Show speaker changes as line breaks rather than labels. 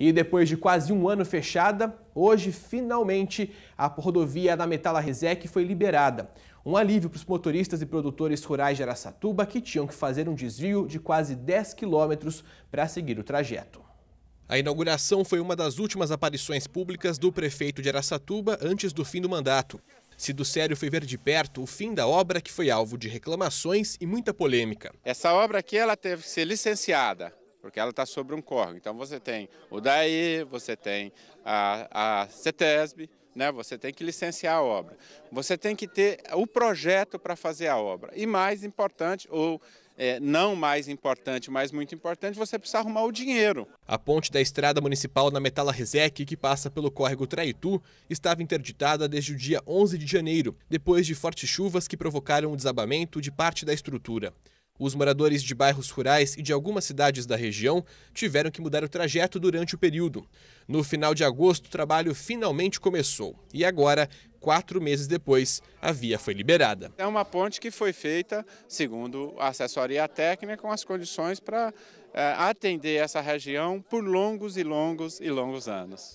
E depois de quase um ano fechada, hoje finalmente a rodovia da Metala Resec foi liberada. Um alívio para os motoristas e produtores rurais de Aracatuba que tinham que fazer um desvio de quase 10 quilômetros para seguir o trajeto. A inauguração foi uma das últimas aparições públicas do prefeito de Aracatuba antes do fim do mandato. Cido Sério foi ver de perto o fim da obra que foi alvo de reclamações e muita polêmica.
Essa obra aqui ela teve que ser licenciada porque ela está sobre um córrego. Então você tem o DAE, você tem a, a CETESB, né? você tem que licenciar a obra, você tem que ter o projeto para fazer a obra. E mais importante, ou é, não mais importante, mas muito importante, você precisa arrumar o dinheiro.
A ponte da estrada municipal na Metala Resec, que passa pelo córrego Traitu, estava interditada desde o dia 11 de janeiro, depois de fortes chuvas que provocaram o desabamento de parte da estrutura. Os moradores de bairros rurais e de algumas cidades da região tiveram que mudar o trajeto durante o período. No final de agosto, o trabalho finalmente começou e agora, quatro meses depois, a via foi liberada.
É uma ponte que foi feita, segundo a assessoria técnica, com as condições para eh, atender essa região por longos e longos e longos anos.